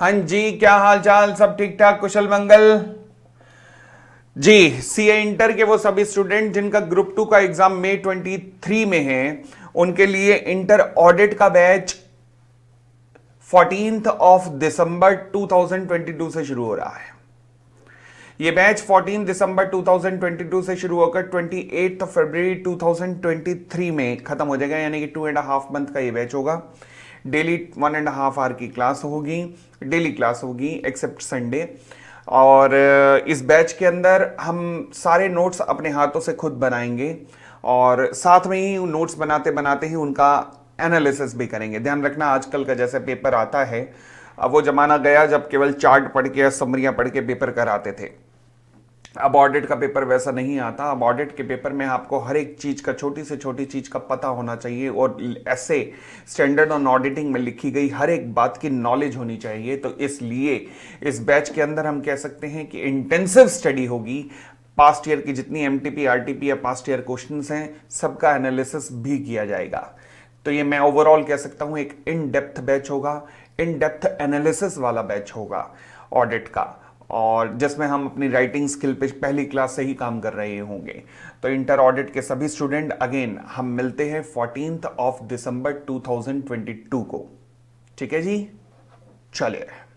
हां जी क्या हाल चाल सब ठीक ठाक कुशल मंगल जी सी इंटर के वो सभी स्टूडेंट जिनका ग्रुप टू का एग्जाम मई ट्वेंटी थ्री में है उनके लिए इंटर ऑडिट का बैच फोर्टीन ऑफ दिसंबर 2022 से शुरू हो रहा है ये बैच 14 दिसंबर 2022 से शुरू होकर 28 फरवरी 2023 में खत्म हो जाएगा यानी कि टू एंड हाफ मंथ का ये बैच होगा daily one and half hour की क्लास होगी डेली क्लास होगी एक्सेप्ट संडे और इस बैच के अंदर हम सारे नोट्स अपने हाथों से खुद बनाएंगे और साथ में ही नोट्स बनाते बनाते ही उनका एनालिसिस भी करेंगे ध्यान रखना आजकल का जैसे पेपर आता है अब वो जमाना गया जब केवल चार्ट पढ़ के या समरियाँ पढ़ के पेपर कराते थे अब ऑडिट का पेपर वैसा नहीं आता अब ऑडिट के पेपर में आपको हर एक चीज़ का छोटी से छोटी चीज़ का पता होना चाहिए और ऐसे स्टैंडर्ड ऑन ऑडिटिंग में लिखी गई हर एक बात की नॉलेज होनी चाहिए तो इसलिए इस बैच के अंदर हम कह सकते हैं कि इंटेंसिव स्टडी होगी पास्ट ईयर की जितनी M T P P R T या पास्ट ईयर क्वेश्चन हैं सबका एनालिसिस भी किया जाएगा तो ये मैं ओवरऑल कह सकता हूँ एक इन डेप्थ बैच होगा इन डेप्थ एनालिसिस वाला बैच होगा ऑडिट का और जिसमें हम अपनी राइटिंग स्किल पे पहली क्लास से ही काम कर रहे होंगे तो इंटर ऑडिट के सभी स्टूडेंट अगेन हम मिलते हैं फोर्टीन ऑफ दिसंबर 2022 को ठीक है जी चलिए